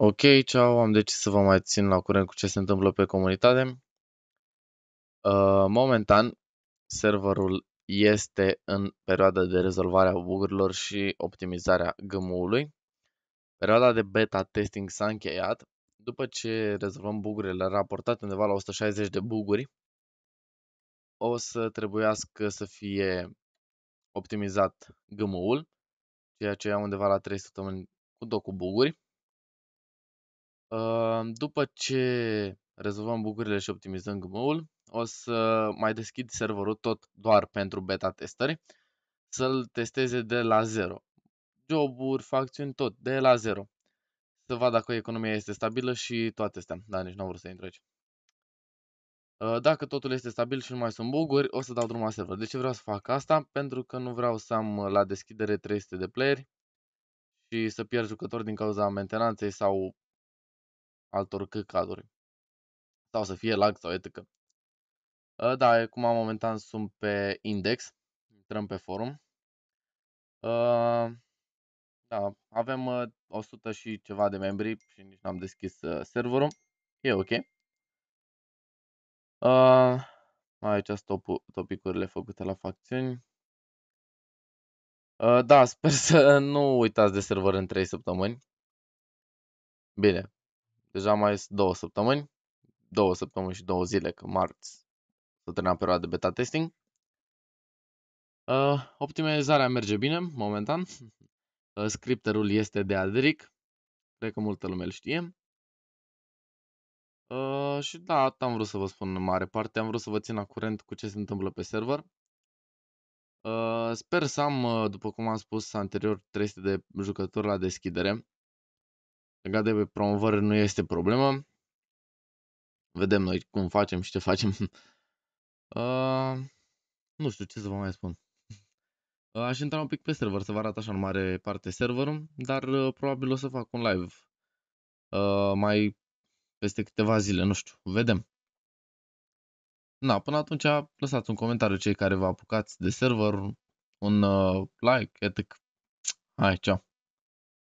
Ok, ceau, am decis să vă mai țin la curent cu ce se întâmplă pe comunitate. Uh, momentan, serverul este în perioada de rezolvare a bugurilor și optimizarea GMU-ului. Perioada de beta testing s-a încheiat. După ce rezolvăm bugurile, raportate undeva la 160 de buguri, o să trebuiască să fie optimizat GMU-ul, ceea ce am undeva la 300 cu tot cu buguri după ce rezolvăm bugurile și optimizăm gmo o să mai deschid serverul tot doar pentru beta testări, să-l testeze de la zero. Joburi, facțiuni, tot, de la zero. Să vad dacă economia este stabilă și toate astea. Da, nici nu vreau să intru aici. Ă, dacă totul este stabil și nu mai sunt buguri, o să dau drumul la server. De ce vreau să fac asta? Pentru că nu vreau să am ă, la deschidere 300 de playeri și să pierd jucători din cauza mentenanței sau altor căcaduri. Sau să fie lag sau etică. Ă, da, acum momentan sunt pe index. Intrăm pe forum. Ă, da, avem 100 ă, și ceva de membri și nici n-am deschis serverul. E ok. Mai Aici sunt topicurile făcute la facțiuni. Da, sper să nu uitați de server în 3 săptămâni. Bine, Deja mai sunt două săptămâni, două săptămâni și două zile, că marți să termina perioada de beta testing. Uh, optimizarea merge bine, momentan. Uh, scripterul este de Adric, cred că multă lume îl știe. Uh, și da, atât am vrut să vă spun în mare parte, am vrut să vă țin la curent cu ce se întâmplă pe server. Uh, sper să am, uh, după cum am spus anterior, 300 de jucători la deschidere. Legat de promovări nu este problemă. Vedem noi cum facem și ce facem. Uh, nu știu ce să vă mai spun. Uh, aș intra un pic pe server, să vă arăt așa în mare parte serverul, dar uh, probabil o să fac un live uh, mai peste câteva zile, nu știu, vedem. Na, până atunci lăsați un comentariu cei care vă apucați de server, un uh, like, etc. Hai, ceau!